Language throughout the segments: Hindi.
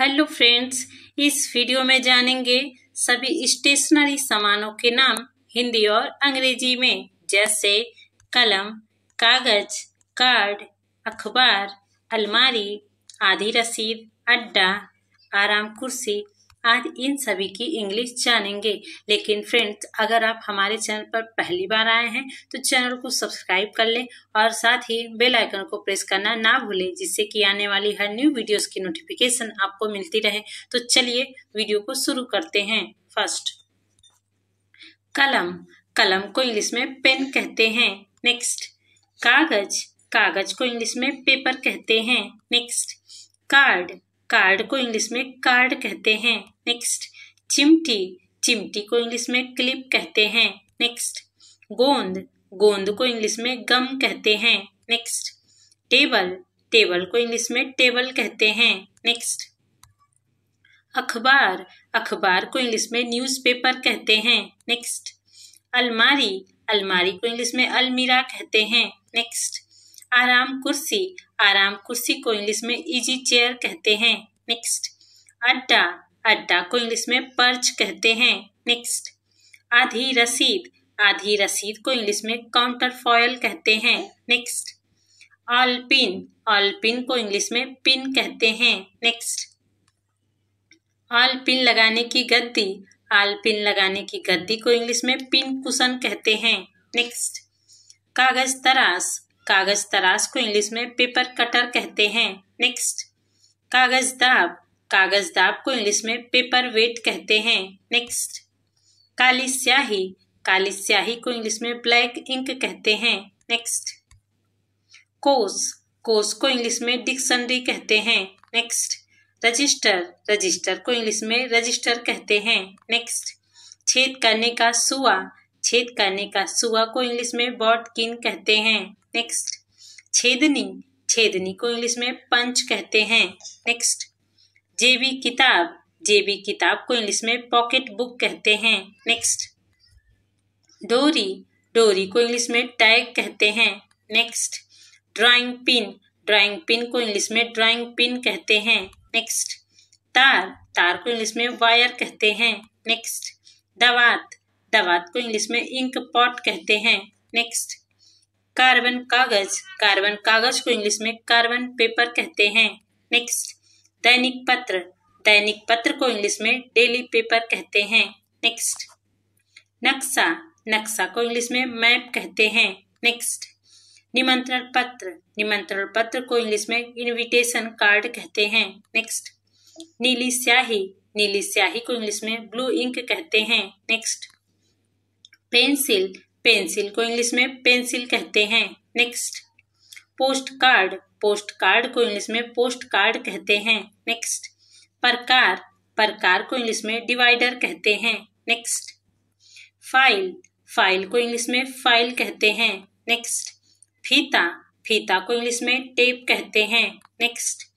हेलो फ्रेंड्स इस वीडियो में जानेंगे सभी स्टेशनरी सामानों के नाम हिंदी और अंग्रेजी में जैसे कलम कागज कार्ड अखबार अलमारी आधी रसीद अड्डा आराम कुर्सी आज इन सभी की इंग्लिश जानेंगे लेकिन फ्रेंड्स अगर आप हमारे चैनल पर पहली बार आए हैं तो चैनल को सब्सक्राइब कर लें और साथ ही बेल आइकन को प्रेस करना ना भूलें जिससे कि आने वाली हर न्यू वीडियोस की नोटिफिकेशन आपको मिलती रहे तो चलिए वीडियो को शुरू करते हैं फर्स्ट कलम कलम को इंग्लिश में पेन कहते हैं नेक्स्ट कागज कागज को इंग्लिश में पेपर कहते हैं नेक्स्ट कार्ड कार्ड को इंग्लिश में कार्ड कहते हैं नेक्स्ट चिमटी चिमटी को इंग्लिश में क्लिप कहते हैं नेक्स्ट गोंद गोंद को इंग्लिश में गम कहते हैं नेक्स्ट टेबल टेबल को इंग्लिश में टेबल कहते हैं नेक्स्ट अखबार अखबार को इंग्लिश में न्यूज़पेपर कहते हैं नेक्स्ट अलमारी अलमारी को इंग्लिश में अलमीरा कहते हैं नेक्स्ट आराम कुर्सी आराम कुर्सी को इंग्लिश में इजी चेयर कहते हैं नेक्स्ट अड्डा अड्डा को इंग्लिश में पर्च कहते हैं नेक्स्ट आधी रसीद आधी रसीद को इंग्लिश में काउंटर फॉयल कहते हैं next all pin all pin को इंग्लिश में पिन कहते हैं नेक्स्ट ऑल पिन लगाने की गद्दी ऑल पिन लगाने की गद्दी को इंग्लिश में पिन कुशन कहते हैं नेक्स्ट कागज तराश कागज तराश को इंग्लिश में पेपर कटर कहते हैं नेक्स्ट कागज दाब कागज दाब को इंग्लिश में पेपर वेट कहते हैं नेक्स्ट काली स्याही काली स्याही को इंग्लिश में ब्लैक इंक कहते हैं नेक्स्ट कोस कोस को इंग्लिश में डिक्शनरी कहते हैं नेक्स्ट रजिस्टर रजिस्टर को इंग्लिश में रजिस्टर कहते हैं नेक्स्ट छेद करने का सुआ छेद करने का सुआ को इंग्लिश में किन कहते हैं नेक्स्ट छेदनी छेदनी को इंग्लिश में पंच कहते हैं नेक्स्ट जेबी किताब जेबी किताब को इंग्लिश में पॉकेट बुक कहते हैं नेक्स्ट डोरी डोरी को इंग्लिश में टैग कहते हैं next drawing pin drawing pin को इंग्लिश में ड्राइंग पिन कहते हैं नेक्स्ट तार तार को इंग्लिश में वायर कहते हैं नेक्स्ट दवात दवात को इंग्लिश में इंक पॉट कहते हैं नेक्स्ट कार्बन कागज कार्बन कागज को इंग्लिश में कार्बन पेपर कहते हैं नेक्स्ट दैनिक पत्र दैनिक पत्र को इंग्लिश में डेली पेपर कहते हैं नेक्स्ट नक्शा नक्शा को इंग्लिश में मैप कहते हैं नेक्स्ट निमंत्रण पत्र निमंत्रण पत्र को इंग्लिश में इनविटेशन कार्ड कहते हैं नेक्स्ट नीली स्याही नीली स्याही को इंग्लिश में ब्लू इंक कहते हैं नेक्स्ट पेंसिल पेंसिल को इंग्लिश में पेंसिल कहते हैं next post card post card को इंग्लिश में पोस्ट कार्ड कहते हैं नेक्स्ट प्रकार प्रकार को इंग्लिश में डिवाइडर कहते हैं नेक्स्ट फाइल फाइल को इंग्लिश में फाइल कहते हैं नेक्स्ट फीता फीता को इंग्लिश में टेप कहते हैं नेक्स्ट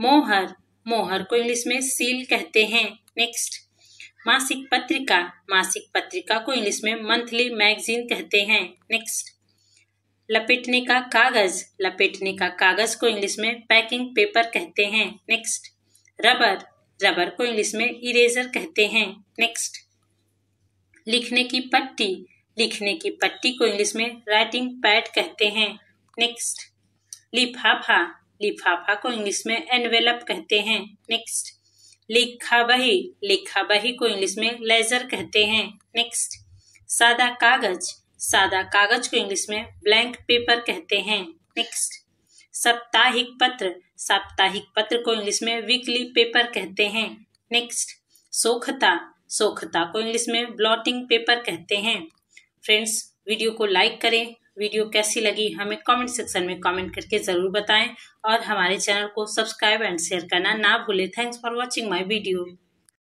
मोहर मोहर को इंग्लिश में सील कहते हैं नेक्स्ट मासिक पत्रिका मासिक पत्रिका को इंग्लिश में मंथली मैगजीन कहते हैं नेक्स्ट लपेटने का कागज लपेटने का कागज को इंग्लिश में पैकिंग पेपर कहते हैं नेक्स्ट रबर रबर को इंग्लिश में इरेजर कहते हैं नेक्स्ट लिखने की पट्टी लिखने की पट्टी को इंग्लिश में राइटिंग पैड कहते हैं नेक्स्ट लिफाफा लिफाफा को इंग्लिश में एनवेलप कहते हैं नेक्स्ट लिखा बही लिखा बही को इंग्लिश में लेजर कहते हैं नेक्स्ट सादा कागज सादा कागज को इंग्लिश में ब्लैंक पेपर कहते हैं नेक्स्ट साप्ताहिक पत्र साप्ताहिक पत्र को इंग्लिश में वीकली पेपर कहते हैं नेक्स्ट सोखता सोखता को इंग्लिश में ब्लॉटिंग पेपर कहते हैं फ्रेंड्स वीडियो को लाइक करें वीडियो कैसी लगी हमें कमेंट सेक्शन में कमेंट करके ज़रूर बताएं और हमारे चैनल को सब्सक्राइब एंड शेयर करना ना भूलें thanks for watching my video